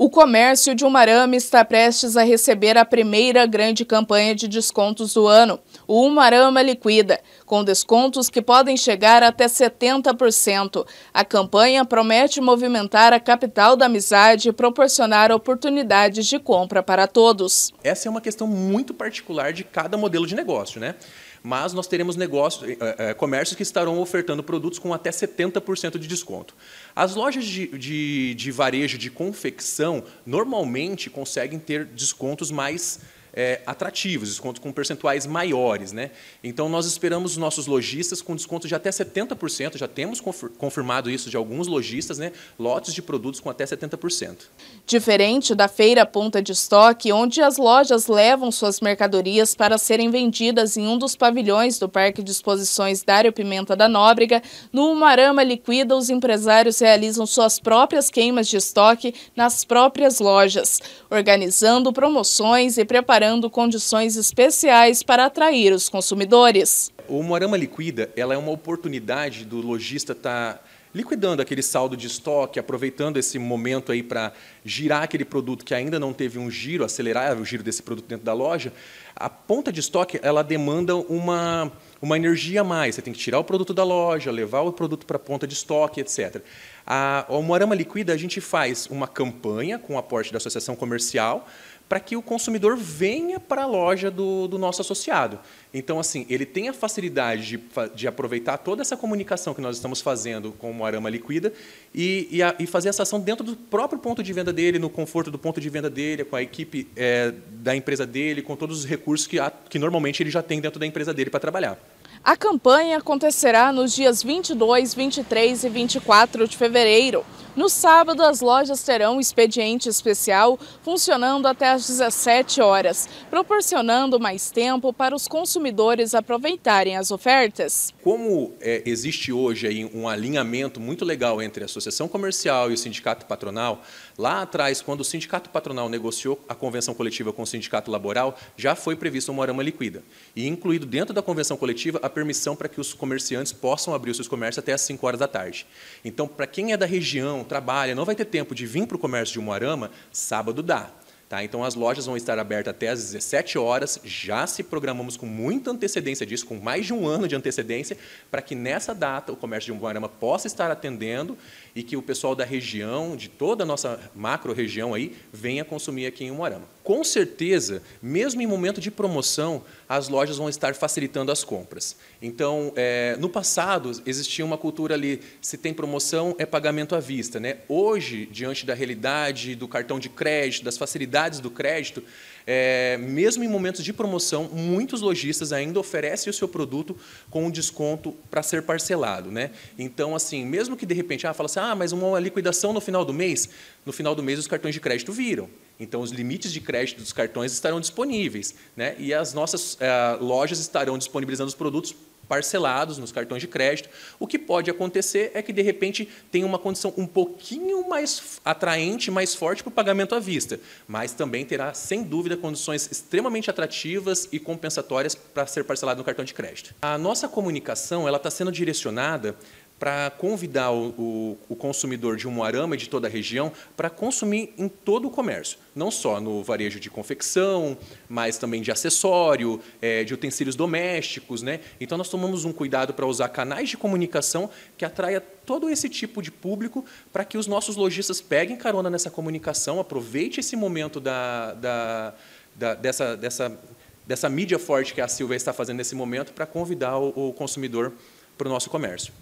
O comércio de Umarama está prestes a receber a primeira grande campanha de descontos do ano, o Umarama Liquida, com descontos que podem chegar até 70%. A campanha promete movimentar a capital da amizade e proporcionar oportunidades de compra para todos. Essa é uma questão muito particular de cada modelo de negócio, né? Mas nós teremos negócios, é, é, comércios que estarão ofertando produtos com até 70% de desconto. As lojas de, de, de varejo de confecção normalmente conseguem ter descontos mais é, atrativos, descontos com percentuais maiores. Né? Então, nós esperamos os nossos lojistas com desconto de até 70%, já temos confirmado isso de alguns lojistas, né? lotes de produtos com até 70%. Diferente da feira ponta de estoque, onde as lojas levam suas mercadorias para serem vendidas em um dos pavilhões do Parque de Exposições Dário Pimenta da Nóbrega, no Umarama Liquida, os empresários realizam suas próprias queimas de estoque nas próprias lojas, organizando promoções e preparando preparando condições especiais para atrair os consumidores. O Morama Liquida ela é uma oportunidade do lojista estar tá liquidando aquele saldo de estoque, aproveitando esse momento aí para girar aquele produto que ainda não teve um giro, acelerar o giro desse produto dentro da loja. A ponta de estoque ela demanda uma uma energia a mais. Você tem que tirar o produto da loja, levar o produto para a ponta de estoque, etc. A, o Morama Liquida, a gente faz uma campanha com o aporte da Associação Comercial, para que o consumidor venha para a loja do, do, nosso associado. Então, assim, ele tem a facilidade de, de, aproveitar toda essa comunicação que nós estamos fazendo com o Arama Liquida e, e, a, e, fazer essa ação dentro do próprio ponto de venda dele, no conforto do ponto de venda dele, com a equipe é, da empresa dele, com todos os recursos que, há, que normalmente ele já tem dentro da empresa dele para trabalhar. A campanha acontecerá nos dias 22, 23 e 24 de fevereiro. No sábado, as lojas terão um expediente especial funcionando até às 17 horas, proporcionando mais tempo para os consumidores aproveitarem as ofertas. Como é, existe hoje aí um alinhamento muito legal entre a Associação Comercial e o Sindicato Patronal, lá atrás, quando o Sindicato Patronal negociou a convenção coletiva com o Sindicato Laboral, já foi previsto uma arama liquida e incluído dentro da convenção coletiva a permissão para que os comerciantes possam abrir os seus comércios até às 5 horas da tarde. Então, para quem é da região trabalha, não vai ter tempo de vir para o comércio de Moarama, sábado dá. Tá? Então, as lojas vão estar abertas até às 17 horas. Já se programamos com muita antecedência disso, com mais de um ano de antecedência, para que nessa data o comércio de Umuarama possa estar atendendo e que o pessoal da região, de toda a nossa macro região aí, venha consumir aqui em Umuarama. Com certeza, mesmo em momento de promoção, as lojas vão estar facilitando as compras. Então, é, no passado, existia uma cultura ali, se tem promoção, é pagamento à vista. Né? Hoje, diante da realidade, do cartão de crédito, das facilidades, do crédito, é, mesmo em momentos de promoção, muitos lojistas ainda oferecem o seu produto com um desconto para ser parcelado. Né? Então, assim, mesmo que de repente ah, fala assim, ah, mas uma liquidação no final do mês, no final do mês os cartões de crédito viram. Então, os limites de crédito dos cartões estarão disponíveis. Né? E as nossas é, lojas estarão disponibilizando os produtos parcelados nos cartões de crédito. O que pode acontecer é que, de repente, tenha uma condição um pouquinho mais atraente, mais forte para o pagamento à vista, mas também terá, sem dúvida, condições extremamente atrativas e compensatórias para ser parcelado no cartão de crédito. A nossa comunicação ela está sendo direcionada para convidar o, o, o, consumidor de Umuarama e de toda a região para consumir em todo o comércio, não só no varejo de confecção, mas também de acessório, é, de utensílios domésticos. Né? Então, nós tomamos um cuidado para usar canais de comunicação que atraia todo esse tipo de público para que os nossos lojistas peguem carona nessa comunicação, aproveite esse momento da, da, da dessa, dessa, dessa mídia forte que a Silvia está fazendo nesse momento para convidar o, o consumidor para o nosso comércio.